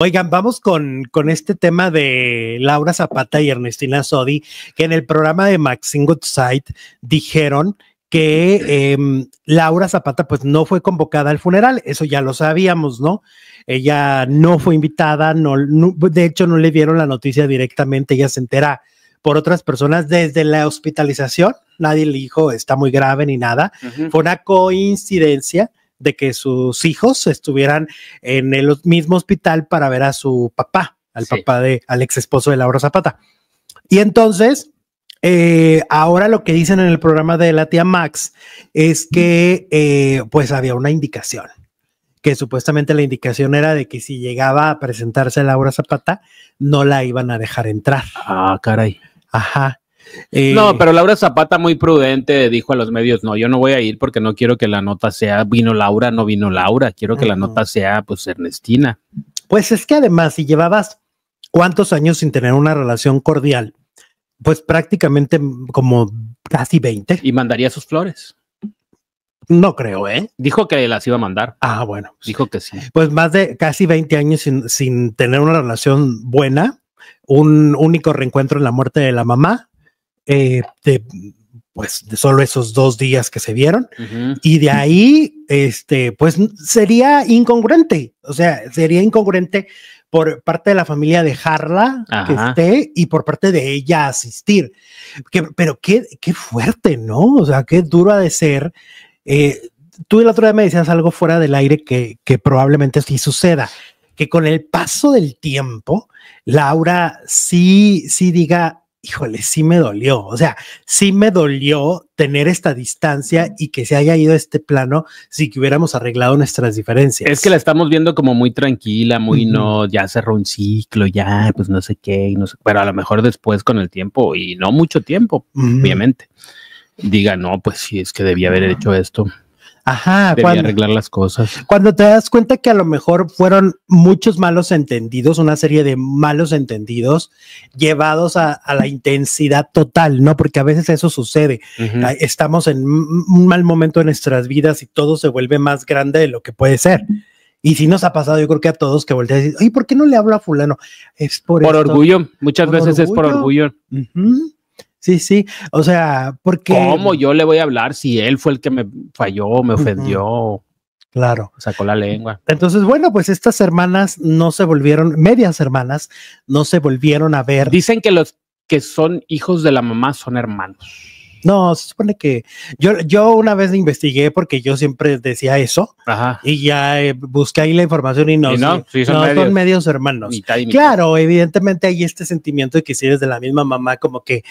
Oigan, vamos con, con, este tema de Laura Zapata y Ernestina Sodi, que en el programa de Maxine Goodside dijeron que em, Laura Zapata pues no fue convocada al funeral, eso ya lo sabíamos, ¿no? Ella no fue invitada, no, de hecho no le dieron la noticia directamente, ella se entera por otras personas desde la hospitalización, nadie le dijo está muy grave ni nada, fue una coincidencia de que sus hijos estuvieran en el mismo hospital para ver a su papá, al papá de al ex esposo de Laura Zapata. Y entonces, eh, ahora lo que dicen en el programa de la tía Max es que eh, pues había una indicación, que supuestamente la indicación era de que si llegaba a presentarse Laura Zapata, no la iban a dejar entrar. Ah, caray. Ajá no, pero Laura Zapata muy prudente dijo a los medios, no, yo no voy a ir porque no quiero que la nota sea vino Laura, no vino Laura, quiero que la nota sea pues Ernestina. Pues es que además, si llevabas cuántos años sin tener una relación cordial, pues prácticamente como casi 20. Y mandaría sus flores. No creo, ¿eh? Dijo que las iba a mandar. Ah, bueno. Dijo que sí. Pues más de casi 20 años sin tener una relación buena, un único reencuentro en la muerte de la mamá, eh, de, pues de solo esos dos días que se vieron y de ahí este pues sería incongruente o sea sería incongruente por parte de la familia dejarla que esté y por parte de ella asistir pero qué, qué fuerte no o sea qué duro ha de ser eh, tú el otro día me decías algo fuera del aire que, probablemente sí suceda que con el paso del tiempo Laura sí sí diga híjole, sí me dolió, o sea, sí me dolió tener esta distancia y que se haya ido este plano si que hubiéramos arreglado nuestras diferencias. Es que la estamos viendo como muy tranquila, muy no, ya cerró un ciclo, ya, pues no sé qué, y no sé, pero a lo mejor después con el tiempo y no mucho tiempo, obviamente, diga, no, pues sí, es que debía haber hecho esto. Ajá, arreglar las cosas. Cuando te das cuenta que a lo mejor fueron muchos malos entendidos, una serie de malos entendidos llevados a, la intensidad total, ¿no? Porque a veces eso sucede. Estamos en un mal momento en nuestras vidas y todo se vuelve más grande de lo que puede ser. Y si nos ha pasado, yo creo que a todos que volteas y decir, ¿por qué no le hablo a fulano? Es por, por orgullo, muchas veces es por orgullo. Ajá. Sí, sí, o sea, porque... ¿Cómo yo le voy a hablar si él fue el que me falló, me ofendió? Claro. Sacó la lengua. Entonces, bueno, pues estas hermanas no se volvieron, medias hermanas, no se volvieron a ver. Dicen que los que son hijos de la mamá son hermanos. No, se supone que yo, yo una vez investigué porque yo siempre decía eso y ya eh, busqué ahí la información y no, son, medios. hermanos. Claro, evidentemente hay este sentimiento de que si eres de la misma mamá, como que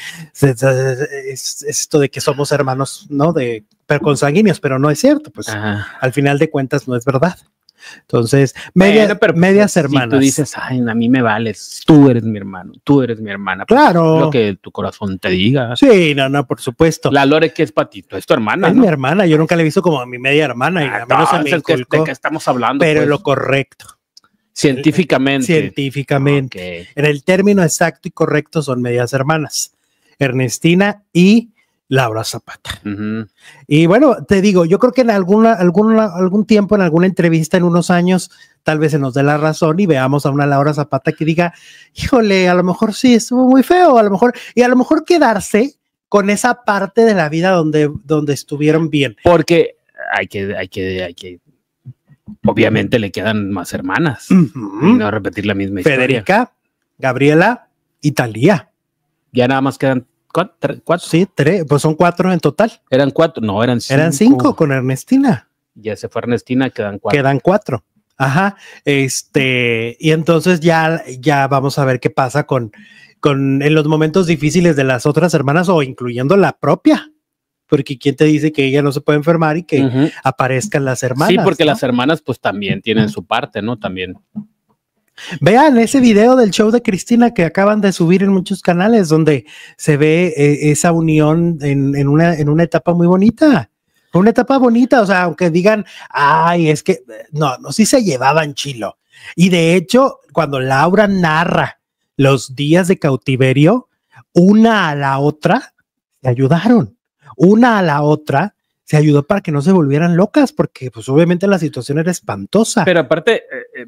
es esto de que somos hermanos, ¿no? De pero consanguíneos, pero no es cierto, pues al final de cuentas no es verdad. Entonces, medias pues, hermanas. tú dices, ay, a mí me vales, tú eres mi hermano, tú eres mi hermana. Pues, claro. Lo que tu corazón te diga. Sí, no, no, por supuesto. La Lore que es patito, es tu hermana. Es mi hermana, yo nunca le he visto como a mi media hermana. y ah, no, que, que estamos hablando. Pero pues? lo correcto. Científicamente. Científicamente. En el término exacto y correcto son medias hermanas. Ernestina y Laura Zapata. Y bueno, te digo, yo creo que en alguna, alguna, algún tiempo, en alguna entrevista, en unos años, tal vez se nos dé la razón y veamos a una Laura Zapata que diga, híjole, a lo mejor sí estuvo muy feo, a lo mejor, y a lo mejor quedarse con esa parte de la vida donde, donde estuvieron bien. Porque hay que, hay que, hay que obviamente le quedan más hermanas. y no repetir la misma historia. Federica, Gabriela y Talía. Ya nada más quedan cuatro, Sí, tres, pues son cuatro en total. Eran cuatro, no, eran cinco. Eran cinco con Ernestina. Ya se fue Ernestina, quedan cuatro. Quedan cuatro. Ajá. Este, y entonces ya, ya vamos a ver qué pasa con, con en los momentos difíciles de las otras hermanas o incluyendo la propia. Porque quién te dice que ella no se puede enfermar y que aparezcan las hermanas. Sí, porque las hermanas pues también tienen su parte, ¿no? También. Vean ese video del show de Cristina que acaban de subir en muchos canales donde se ve eh, esa unión en, una, en una etapa muy bonita. Una etapa bonita, o sea, aunque digan, ay, es que no, no, sí se llevaban chilo. Y de hecho, cuando Laura narra los días de cautiverio, una a la otra se ayudaron, una a la otra se ayudó para que no se volvieran locas, porque pues obviamente la situación era espantosa. Pero aparte, eh, eh,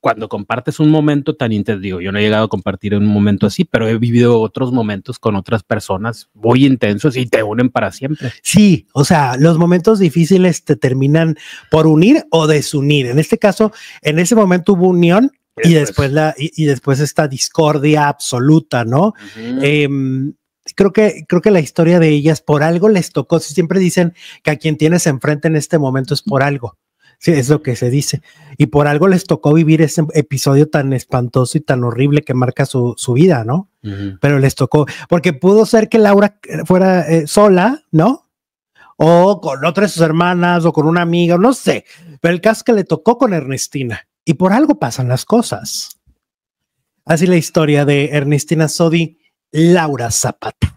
cuando compartes un momento tan intenso, digo, yo no he llegado a compartir un momento así, pero he vivido otros momentos con otras personas muy intensos y te unen para siempre. Sí, o sea, los momentos difíciles te terminan por unir o desunir. En este caso, en ese momento hubo unión y después, la, y, después esta discordia absoluta, ¿no? Em, creo que, creo que la historia de ellas por algo les tocó. Siempre dicen que a quien tienes enfrente en este momento es por algo. Sí, es lo que se dice. Y por algo les tocó vivir ese episodio tan espantoso y tan horrible que marca su, vida, ¿no? Pero les tocó, porque pudo ser que Laura eh, fuera eh, sola, ¿no? O con otra de sus hermanas o con una amiga, no sé. Pero el caso es que le tocó con Ernestina. Y por algo pasan las cosas. Así la historia de Ernestina Sodi, Laura Zapata.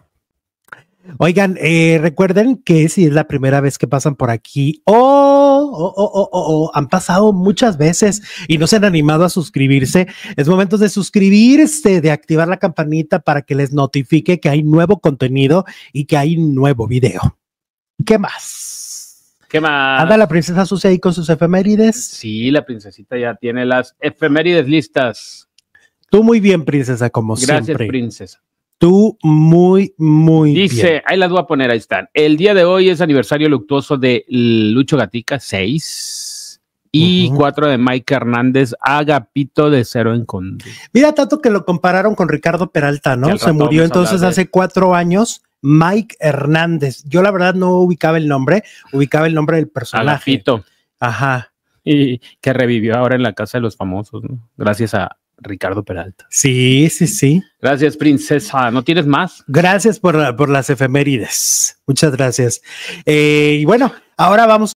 Oigan, eh, recuerden que si es la primera vez que pasan por aquí, ¡oh! o, han pasado muchas veces y no se han animado a suscribirse, es momento de suscribirse, este, de activar la campanita para que les notifique que hay nuevo contenido y que hay nuevo video. ¿Qué más? ¿Qué más? ¿Anda la princesa Sucia ahí con sus efemérides? Sí, la princesita ya tiene las efemérides listas. Tú muy bien, princesa, como siempre. Gracias, princesa tú muy, muy Dice, ahí las voy a poner, ahí están. El día de hoy es aniversario luctuoso de Lucho Gatica, 6. Y 4 de Mike Hernández, Agapito de Cero en con. Mira, tanto que lo compararon con Ricardo Peralta, ¿no? Se murió entonces hace cuatro años. Mike Hernández. Yo la verdad no ubicaba el nombre, ubicaba el nombre del personaje. Agapito. Ajá. Y que revivió ahora en la casa de los famosos, Gracias a, Ricardo Peralta. Sí, sí, sí. Gracias, princesa. ¿No tienes más? Gracias por, por las efemérides. Muchas gracias. Eh, y bueno, ahora vamos.